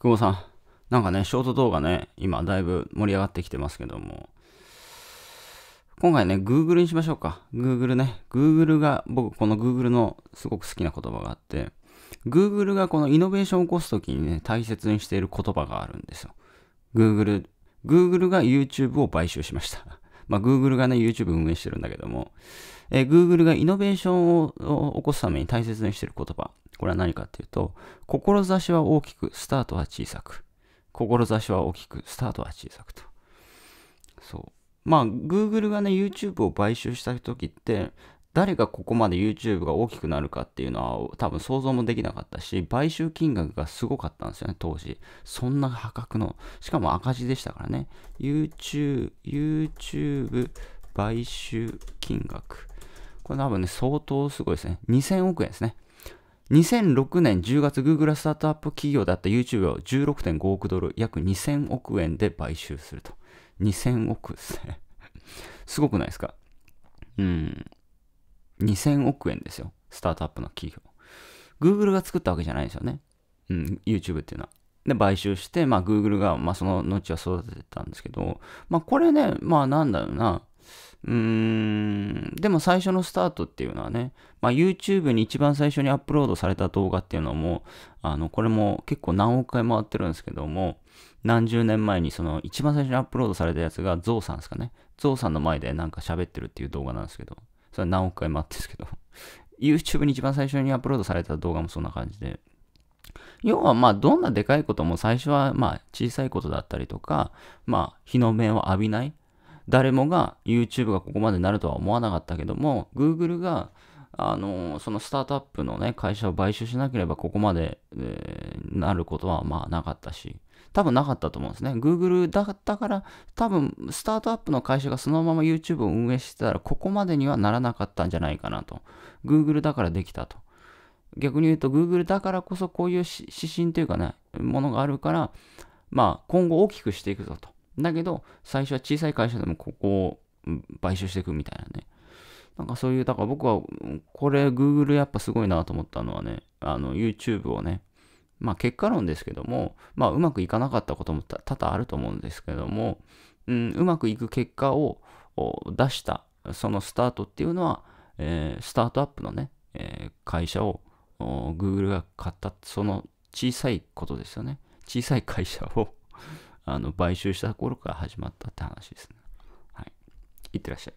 久保さん、なんかね、ショート動画ね、今だいぶ盛り上がってきてますけども、今回ね、Google にしましょうか。Google ね。Google が、僕、この Google のすごく好きな言葉があって、Google がこのイノベーションを起こすときにね、大切にしている言葉があるんですよ。Google、Google が YouTube を買収しました。まあ、Google がね、YouTube 運営してるんだけども、えー、Google がイノベーションを起こすために大切にしている言葉。これは何かっていうと、志は大きく、スタートは小さく。志は大きく、スタートは小さくと。そう。まあ、Google がね、YouTube を買収した時って、誰がここまで YouTube が大きくなるかっていうのは多分想像もできなかったし、買収金額がすごかったんですよね、当時。そんな破格の、しかも赤字でしたからね。YouTube、YouTube 買収金額。これ多分ね、相当すごいですね。2000億円ですね。2006年10月 Google スタートアップ企業だった YouTube を16.5億ドル、約2000億円で買収すると。2000億ですね。すごくないですかうん。2000億円ですよ。スタートアップの企業。Google が作ったわけじゃないですよね。うん、YouTube っていうのは。で、買収して、まあ、Google が、まあ、その後は育ててたんですけど、まあ、これね、まあ、なんだろうな。うーん、でも最初のスタートっていうのはね、まあ、YouTube に一番最初にアップロードされた動画っていうのも、あの、これも結構何億回回ってるんですけども、何十年前にその一番最初にアップロードされたやつがゾウさんですかね。ゾウさんの前でなんか喋ってるっていう動画なんですけど、それは何億回回ってるんですけど、YouTube に一番最初にアップロードされた動画もそんな感じで、要はまあどんなでかいことも最初はまあ小さいことだったりとか、まあ日の目を浴びない誰もが YouTube がここまでなるとは思わなかったけども、Google が、あのそのスタートアップのね、会社を買収しなければここまで、えー、なることはまあなかったし、多分なかったと思うんですね。Google だったから、多分スタートアップの会社がそのまま YouTube を運営してたら、ここまでにはならなかったんじゃないかなと。Google だからできたと。逆に言うと、Google だからこそこういう指針というかね、ものがあるから、まあ今後大きくしていくぞと。だけど、最初は小さい会社でもここを買収していくみたいなね。なんかそういう、だから僕は、これ Google やっぱすごいなと思ったのはね、あの YouTube をね、まあ結果論ですけども、まあうまくいかなかったことも多々あると思うんですけども、うん、うまくいく結果を出した、そのスタートっていうのは、えー、スタートアップのね、えー、会社を Google が買った、その小さいことですよね。小さい会社をあの買収した頃から始まったって話ですね。はい。いってらっしゃい。